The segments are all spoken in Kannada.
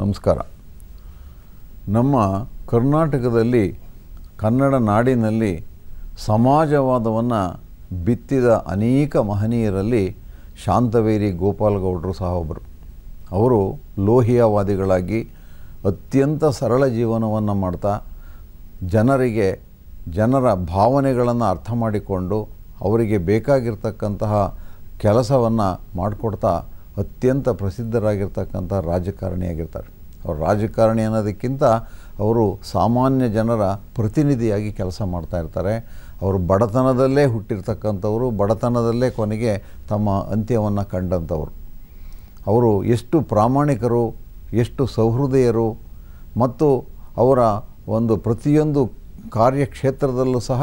ನಮಸ್ಕಾರ ನಮ್ಮ ಕರ್ನಾಟಕದಲ್ಲಿ ಕನ್ನಡ ನಾಡಿನಲ್ಲಿ ಸಮಾಜವಾದವನ್ನು ಬಿತ್ತಿದ ಅನೇಕ ಮಹನೀಯರಲ್ಲಿ ಶಾಂತವೇರಿ ಗೋಪಾಲಗೌಡರು ಸಹ ಒಬ್ಬರು ಅವರು ಲೋಹಿಯಾವಾದಿಗಳಾಗಿ ಅತ್ಯಂತ ಸರಳ ಜೀವನವನ್ನು ಮಾಡ್ತಾ ಜನರಿಗೆ ಜನರ ಭಾವನೆಗಳನ್ನು ಅರ್ಥ ಮಾಡಿಕೊಂಡು ಅವರಿಗೆ ಬೇಕಾಗಿರ್ತಕ್ಕಂತಹ ಕೆಲಸವನ್ನು ಮಾಡಿಕೊಡ್ತಾ ಅತ್ಯಂತ ಪ್ರಸಿದ್ಧರಾಗಿರ್ತಕ್ಕಂಥ ರಾಜಕಾರಣಿಯಾಗಿರ್ತಾರೆ ಅವರು ರಾಜಕಾರಣಿ ಅನ್ನೋದಕ್ಕಿಂತ ಅವರು ಸಾಮಾನ್ಯ ಜನರ ಪ್ರತಿನಿಧಿಯಾಗಿ ಕೆಲಸ ಮಾಡ್ತಾಯಿರ್ತಾರೆ ಅವರು ಬಡತನದಲ್ಲೇ ಹುಟ್ಟಿರ್ತಕ್ಕಂಥವರು ಬಡತನದಲ್ಲೇ ಕೊನೆಗೆ ತಮ್ಮ ಅಂತ್ಯವನ್ನು ಕಂಡಂಥವ್ರು ಅವರು ಎಷ್ಟು ಪ್ರಾಮಾಣಿಕರು ಎಷ್ಟು ಸೌಹೃದಯರು ಮತ್ತು ಅವರ ಒಂದು ಪ್ರತಿಯೊಂದು ಕಾರ್ಯಕ್ಷೇತ್ರದಲ್ಲೂ ಸಹ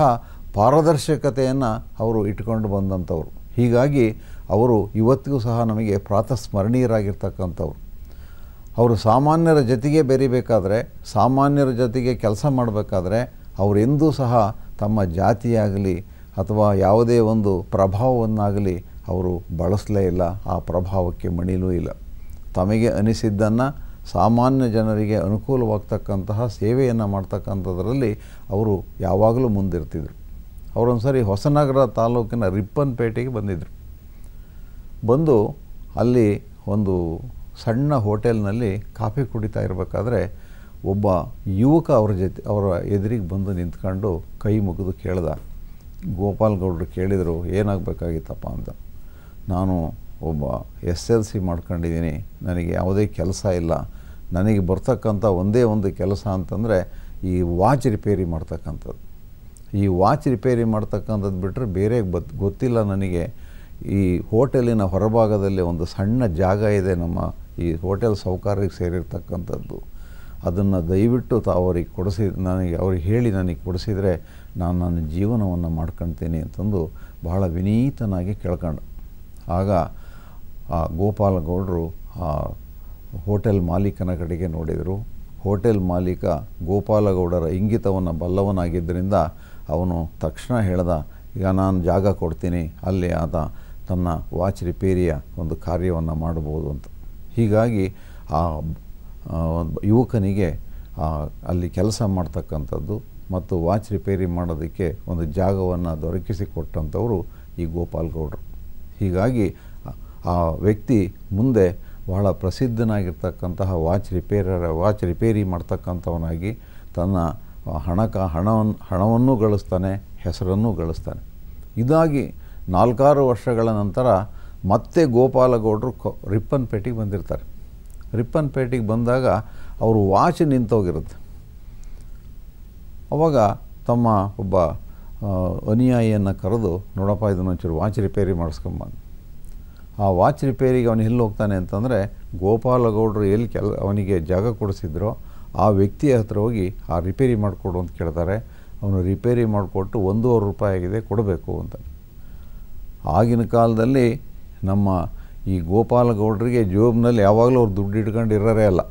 ಪಾರದರ್ಶಕತೆಯನ್ನು ಅವರು ಇಟ್ಕೊಂಡು ಬಂದಂಥವ್ರು ಹೀಗಾಗಿ ಅವರು ಇವತ್ತಿಗೂ ಸಹ ನಮಗೆ ಪ್ರಾತಸ್ಮರಣೀಯರಾಗಿರ್ತಕ್ಕಂಥವ್ರು ಅವರು ಸಾಮಾನ್ಯರ ಜೊತೆಗೆ ಬೆರಿಬೇಕಾದ್ರೆ ಸಾಮಾನ್ಯರ ಜೊತೆಗೆ ಕೆಲಸ ಮಾಡಬೇಕಾದ್ರೆ ಅವರೆಂದೂ ಸಹ ತಮ್ಮ ಜಾತಿಯಾಗಲಿ ಅಥವಾ ಯಾವುದೇ ಒಂದು ಪ್ರಭಾವವನ್ನಾಗಲಿ ಅವರು ಬಳಸಲೇ ಇಲ್ಲ ಆ ಪ್ರಭಾವಕ್ಕೆ ಮಣಿಲೂ ಇಲ್ಲ ತಮಗೆ ಅನಿಸಿದ್ದನ್ನು ಸಾಮಾನ್ಯ ಜನರಿಗೆ ಅನುಕೂಲವಾಗ್ತಕ್ಕಂತಹ ಸೇವೆಯನ್ನು ಮಾಡ್ತಕ್ಕಂಥದ್ರಲ್ಲಿ ಅವರು ಯಾವಾಗಲೂ ಮುಂದಿರ್ತಿದ್ರು ಅವರೊಂದು ಸರಿ ಹೊಸನಗರ ತಾಲೂಕಿನ ರಿಪ್ಪನ್ಪೇಟೆಗೆ ಬಂದಿದ್ದರು ಬಂದು ಅಲ್ಲಿ ಒಂದು ಸಣ್ಣ ಹೋಟೆಲ್ನಲ್ಲಿ ಕಾಫಿ ಕುಡಿತಾ ಇರಬೇಕಾದ್ರೆ ಒಬ್ಬ ಯುವಕ ಅವ್ರ ಜೊತೆ ಅವರ ಎದುರಿಗೆ ಬಂದು ನಿಂತ್ಕೊಂಡು ಕೈ ಮುಗಿದು ಕೇಳ್ದ ಗೋಪಾಲ್ ಗೌಡ್ರು ಕೇಳಿದರು ಏನಾಗಬೇಕಾಗಿತ್ತಪ್ಪ ಅಂತ ನಾನು ಒಬ್ಬ ಎಸ್ ಎಲ್ ಸಿ ಮಾಡ್ಕೊಂಡಿದ್ದೀನಿ ನನಗೆ ಯಾವುದೇ ಕೆಲಸ ಇಲ್ಲ ನನಗೆ ಬರ್ತಕ್ಕಂಥ ಒಂದೇ ಒಂದು ಕೆಲಸ ಅಂತಂದರೆ ಈ ವಾಚ್ ರಿಪೇರಿ ಮಾಡ್ತಕ್ಕಂಥದ್ದು ಈ ವಾಚ್ ರಿಪೇರಿ ಮಾಡ್ತಕ್ಕಂಥದ್ದು ಬಿಟ್ಟರೆ ಬೇರೆ ಗೊತ್ತಿಲ್ಲ ನನಗೆ ಈ ಹೋಟೆಲಿನ ಹೊರಭಾಗದಲ್ಲಿ ಒಂದು ಸಣ್ಣ ಜಾಗ ಇದೆ ನಮ್ಮ ಈ ಹೋಟೆಲ್ ಸೌಕರ್ಯಕ್ಕೆ ಸೇರಿರ್ತಕ್ಕಂಥದ್ದು ಅದನ್ನು ದಯವಿಟ್ಟು ತಾವು ಅವರಿಗೆ ಕೊಡಿಸಿ ನನಗೆ ಅವ್ರಿಗೆ ಹೇಳಿ ನನಗೆ ಕೊಡಿಸಿದರೆ ನಾನು ನನ್ನ ಜೀವನವನ್ನು ಮಾಡ್ಕೊಳ್ತೀನಿ ಅಂತಂದು ಬಹಳ ವಿನೀತನಾಗಿ ಕೇಳ್ಕೊಂಡು ಆಗ ಆ ಗೋಪಾಲಗೌಡರು ಆ ಹೋಟೆಲ್ ಮಾಲೀಕನ ಕಡೆಗೆ ನೋಡಿದರು ಹೋಟೆಲ್ ಮಾಲೀಕ ಗೋಪಾಲಗೌಡರ ಇಂಗಿತವನ್ನು ಬಲ್ಲವನಾಗಿದ್ದರಿಂದ ಅವನು ತಕ್ಷಣ ಹೇಳ್ದ ಈಗ ನಾನು ಜಾಗ ಕೊಡ್ತೀನಿ ಅಲ್ಲಿ ಆತ ತನ್ನ ವಾಚ್ ರಿಪೇರಿಯ ಒಂದು ಕಾರ್ಯವನ್ನು ಮಾಡ್ಬೋದು ಅಂತ ಹೀಗಾಗಿ ಆ ಯುವಕನಿಗೆ ಅಲ್ಲಿ ಕೆಲಸ ಮಾಡ್ತಕ್ಕಂಥದ್ದು ಮತ್ತು ವಾಚ್ ರಿಪೇರಿ ಮಾಡೋದಕ್ಕೆ ಒಂದು ಜಾಗವನ್ನು ದೊರಕಿಸಿಕೊಟ್ಟಂಥವರು ಈ ಗೋಪಾಲ್ ಗೌಡ್ರು ಹೀಗಾಗಿ ಆ ವ್ಯಕ್ತಿ ಮುಂದೆ ಬಹಳ ಪ್ರಸಿದ್ಧನಾಗಿರ್ತಕ್ಕಂತಹ ವಾಚ್ ರಿಪೇರರ ವಾಚ್ ರಿಪೇರಿ ಮಾಡ್ತಕ್ಕಂಥವನಾಗಿ ತನ್ನ ಹಣಕ ಹಣವನ್ನು ಹಣವನ್ನು ಗಳಿಸ್ತಾನೆ ಹೆಸರನ್ನೂ ಗಳಿಸ್ತಾನೆ ಇದಾಗಿ ನಾಲ್ಕಾರು ವರ್ಷಗಳ ನಂತರ ಮತ್ತೆ ಗೋಪಾಲಗೌಡರು ಕ ರಿಪ್ಪನ್ಪೇಟೆಗೆ ಬಂದಿರ್ತಾರೆ ರಿಪ್ಪನ್ ಪೇಟೆಗೆ ಬಂದಾಗ ಅವರು ವಾಚ್ ನಿಂತೋಗಿರುತ್ತೆ ಅವಾಗ ತಮ್ಮ ಒಬ್ಬ ಅನುಯಾಯಿಯನ್ನು ಕರೆದು ನೋಡಪ್ಪ ಒಂಚೂರು ವಾಚ್ ರಿಪೇರಿ ಮಾಡಿಸ್ಕೊಂಬಂದು ಆ ವಾಚ್ ರಿಪೇರಿಗೆ ಅವನು ಎಲ್ಲಿ ಹೋಗ್ತಾನೆ ಅಂತಂದರೆ ಗೋಪಾಲಗೌಡರು ಎಲ್ಲಿ ಕೆಲ ಅವನಿಗೆ ಜಾಗ ಕೊಡಿಸಿದ್ರೋ ಆ ವ್ಯಕ್ತಿಯ ಹತ್ರ ಹೋಗಿ ಆ ರಿಪೇರಿ ಮಾಡಿಕೊಡು ಅಂತ ಕೇಳ್ತಾರೆ ಅವನು ರಿಪೇರಿ ಮಾಡಿಕೊಟ್ಟು ಒಂದೂವರೆ ರೂಪಾಯಿ ಆಗಿದೆ ಕೊಡಬೇಕು ಅಂತ ಆಗಿನ ಕಾಲದಲ್ಲಿ ನಮ್ಮ ಈ ಗೋಪಾಲಗೌಡರಿಗೆ ಜೋಬ್ನಲ್ಲಿ ಯಾವಾಗಲೂ ಅವ್ರು ದುಡ್ಡು ಇಟ್ಕೊಂಡು ಇರೋರೇ ಅಲ್ಲ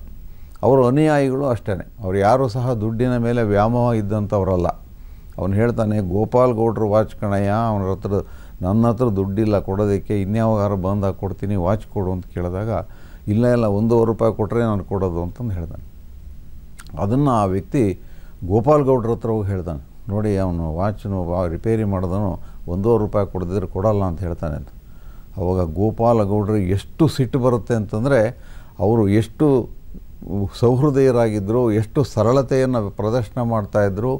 ಅವರು ಅನುಯಾಯಿಗಳು ಅಷ್ಟೇ ಅವ್ರು ಯಾರೂ ಸಹ ದುಡ್ಡಿನ ಮೇಲೆ ವ್ಯಾಮೋಹ ಇದ್ದಂಥವ್ರಲ್ಲ ಅವನು ಹೇಳ್ತಾನೆ ಗೋಪಾಲಗೌಡರು ವಾಚ್ ಕಣಯ್ಯ ಅವನ ಹತ್ರ ನನ್ನ ಹತ್ರ ದುಡ್ಡಿಲ್ಲ ಕೊಡೋದಕ್ಕೆ ಇನ್ಯಾವಾಗಾರು ಬಂದಾಗ ಕೊಡ್ತೀನಿ ವಾಚ್ ಕೊಡು ಅಂತ ಕೇಳಿದಾಗ ಇಲ್ಲ ಇಲ್ಲ ಒಂದೂವರೆ ರೂಪಾಯಿ ಕೊಟ್ಟರೆ ನಾನು ಕೊಡೋದು ಅಂತಂದು ಹೇಳ್ತಾನೆ ಅದನ್ನು ಆ ವ್ಯಕ್ತಿ ಗೋಪಾಲ್ಗೌಡ್ರ ಹತ್ರ ಹೋಗಿ ಹೇಳ್ತಾನೆ ನೋಡಿ ಅವನು ವಾಚನ್ನು ರಿಪೇರಿ ಮಾಡಿದನು ಒಂದೂವರೆ ರೂಪಾಯಿ ಕೊಡದಿದ್ರೆ ಕೊಡಲ್ಲ ಅಂತ ಹೇಳ್ತಾನೆ ಅಂತ ಅವಾಗ ಗೋಪಾಲಗೌಡರು ಎಷ್ಟು ಸಿಟ್ಟು ಬರುತ್ತೆ ಅಂತಂದರೆ ಅವರು ಎಷ್ಟು ಸೌಹೃದಯರಾಗಿದ್ದರು ಎಷ್ಟು ಸರಳತೆಯನ್ನು ಪ್ರದರ್ಶನ ಮಾಡ್ತಾಯಿದ್ರು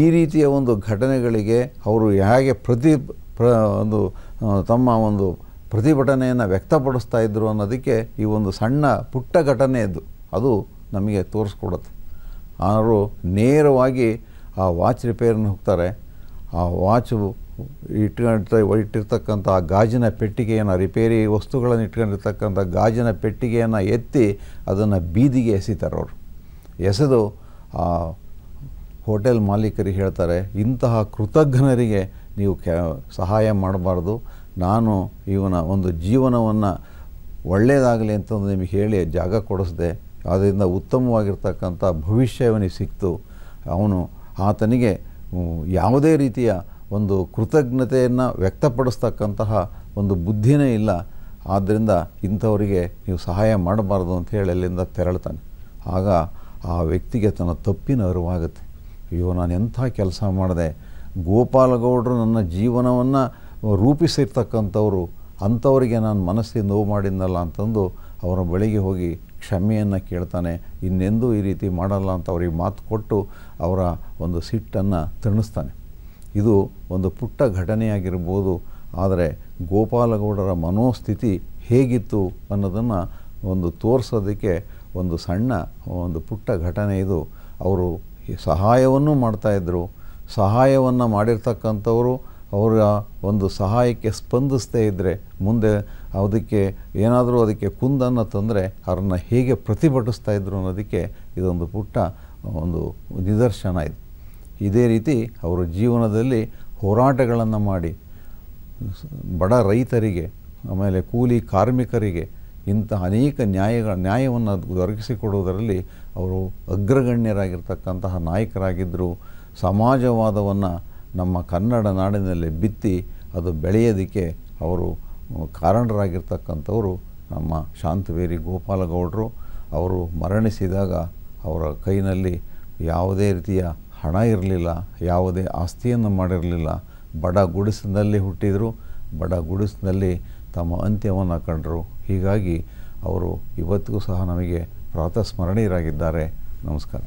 ಈ ರೀತಿಯ ಒಂದು ಘಟನೆಗಳಿಗೆ ಅವರು ಹೇಗೆ ಪ್ರತಿ ಪ್ರ ಒಂದು ತಮ್ಮ ಒಂದು ಪ್ರತಿಭಟನೆಯನ್ನು ವ್ಯಕ್ತಪಡಿಸ್ತಾ ಇದ್ದರು ಅನ್ನೋದಕ್ಕೆ ಈ ಒಂದು ಸಣ್ಣ ಪುಟ್ಟ ಘಟನೆ ಇದ್ದು ಅದು ನಮಗೆ ತೋರಿಸ್ಕೊಡುತ್ತೆ ಅವರು ನೇರವಾಗಿ ಆ ವಾಚ್ ರಿಪೇರನ್ನು ಹೋಗ್ತಾರೆ ಆ ವಾಚು ಇಟ್ಕೊಂಡಿರ್ತ ಇಟ್ಟಿರ್ತಕ್ಕಂಥ ಆ ಗಾಜಿನ ಪೆಟ್ಟಿಗೆಯನ್ನು ರಿಪೇರಿ ವಸ್ತುಗಳನ್ನು ಇಟ್ಕೊಂಡಿರ್ತಕ್ಕಂಥ ಗಾಜಿನ ಪೆಟ್ಟಿಗೆಯನ್ನು ಎತ್ತಿ ಅದನ್ನು ಬೀದಿಗೆ ಎಸಿತಾರೆ ಅವರು ಎಸೆದು ಆ ಹೋಟೆಲ್ ಮಾಲೀಕರಿಗೆ ಹೇಳ್ತಾರೆ ಇಂತಹ ಕೃತಜ್ಞರಿಗೆ ನೀವು ಕೆ ಸಹಾಯ ಮಾಡಬಾರ್ದು ನಾನು ಇವನ ಒಂದು ಜೀವನವನ್ನು ಒಳ್ಳೆಯದಾಗಲಿ ಅಂತಂದು ನಿಮಗೆ ಹೇಳಿ ಜಾಗ ಕೊಡಿಸ್ದೆ ಅದರಿಂದ ಉತ್ತಮವಾಗಿರ್ತಕ್ಕಂಥ ಭವಿಷ್ಯವನಿಗೆ ಸಿಕ್ತು ಅವನು ಆತನಿಗೆ ಯಾವುದೇ ರೀತಿಯ ಒಂದು ಕೃತಜ್ಞತೆಯನ್ನು ವ್ಯಕ್ತಪಡಿಸ್ತಕ್ಕಂತಹ ಒಂದು ಬುದ್ಧಿನೇ ಇಲ್ಲ ಆದ್ದರಿಂದ ಇಂಥವರಿಗೆ ನೀವು ಸಹಾಯ ಮಾಡಬಾರ್ದು ಅಂತ ಹೇಳಿ ಅಲ್ಲಿಂದ ತೆರಳ್ತಾನೆ ಆಗ ಆ ವ್ಯಕ್ತಿಗೆ ತನ್ನ ತಪ್ಪಿನ ಅರಿವಾಗುತ್ತೆ ಅಯ್ಯೋ ನಾನು ಎಂಥ ಕೆಲಸ ಮಾಡಿದೆ ಗೋಪಾಲಗೌಡರು ನನ್ನ ಜೀವನವನ್ನು ರೂಪಿಸಿರ್ತಕ್ಕಂಥವ್ರು ಅಂಥವರಿಗೆ ನಾನು ಮನಸ್ಸಿಗೆ ನೋವು ಮಾಡಿದ್ನಲ್ಲ ಅಂತಂದು ಅವರ ಬಳಿಗೆ ಹೋಗಿ ಕ್ಷಮೆಯನ್ನು ಕೇಳ್ತಾನೆ ಇನ್ನೆಂದೂ ಈ ರೀತಿ ಮಾಡಲ್ಲ ಅಂತ ಅವ್ರಿಗೆ ಮಾತು ಕೊಟ್ಟು ಅವರ ಒಂದು ಸಿಟ್ಟನ್ನು ತಣಿಸ್ತಾನೆ ಇದು ಒಂದು ಪುಟ್ಟ ಘಟನೆಯಾಗಿರ್ಬೋದು ಆದರೆ ಗೋಪಾಲಗೌಡರ ಮನೋಸ್ಥಿತಿ ಹೇಗಿತ್ತು ಅನ್ನೋದನ್ನು ಒಂದು ತೋರಿಸೋದಕ್ಕೆ ಒಂದು ಸಣ್ಣ ಒಂದು ಪುಟ್ಟ ಘಟನೆ ಇದು ಅವರು ಸಹಾಯವನ್ನು ಮಾಡ್ತಾಯಿದ್ರು ಸಹಾಯವನ್ನು ಮಾಡಿರ್ತಕ್ಕಂಥವರು ಅವರ ಒಂದು ಸಹಾಯಕ್ಕೆ ಸ್ಪಂದಿಸದೇ ಇದ್ದರೆ ಮುಂದೆ ಅದಕ್ಕೆ ಏನಾದರೂ ಅದಕ್ಕೆ ಕುಂದನ್ನು ತಂದರೆ ಅವ್ರನ್ನ ಹೇಗೆ ಪ್ರತಿಭಟಿಸ್ತಾ ಇದ್ರು ಅನ್ನೋದಕ್ಕೆ ಇದೊಂದು ಪುಟ್ಟ ಒಂದು ನಿದರ್ಶನ ಇದು ಇದೇ ರೀತಿ ಅವರ ಜೀವನದಲ್ಲಿ ಹೋರಾಟಗಳನ್ನು ಮಾಡಿ ಬಡ ರೈತರಿಗೆ ಆಮೇಲೆ ಕೂಲಿ ಕಾರ್ಮಿಕರಿಗೆ ಇಂಥ ಅನೇಕ ನ್ಯಾಯಗಳ ನ್ಯಾಯವನ್ನು ದೊರಕಿಸಿಕೊಡುವುದರಲ್ಲಿ ಅವರು ಅಗ್ರಗಣ್ಯರಾಗಿರ್ತಕ್ಕಂತಹ ನಾಯಕರಾಗಿದ್ದರು ಸಮಾಜವಾದವನ್ನು ನಮ್ಮ ಕನ್ನಡ ನಾಡಿನಲ್ಲಿ ಬಿತ್ತಿ ಅದು ಬೆಳೆಯೋದಕ್ಕೆ ಅವರು ಕಾರಣರಾಗಿರ್ತಕ್ಕಂಥವರು ನಮ್ಮ ಶಾಂತವೇರಿ ಗೋಪಾಲಗೌಡರು ಅವರು ಮರಣಿಸಿದಾಗ ಅವರ ಕೈನಲ್ಲಿ ಯಾವುದೇ ರೀತಿಯ ಹಣ ಇರಲಿಲ್ಲ ಯಾವುದೇ ಆಸ್ತಿಯನ್ನು ಮಾಡಿರಲಿಲ್ಲ ಬಡ ಗುಡಿಸಿನಲ್ಲಿ ಹುಟ್ಟಿದರು ಬಡ ಗುಡಿಸಿನಲ್ಲಿ ತಮ್ಮ ಅಂತ್ಯವನ್ನು ಕಂಡರು ಹೀಗಾಗಿ ಅವರು ಇವತ್ತಿಗೂ ಸಹ ನಮಗೆ ಪ್ರಾತಃಸ್ಮರಣೀಯರಾಗಿದ್ದಾರೆ ನಮಸ್ಕಾರ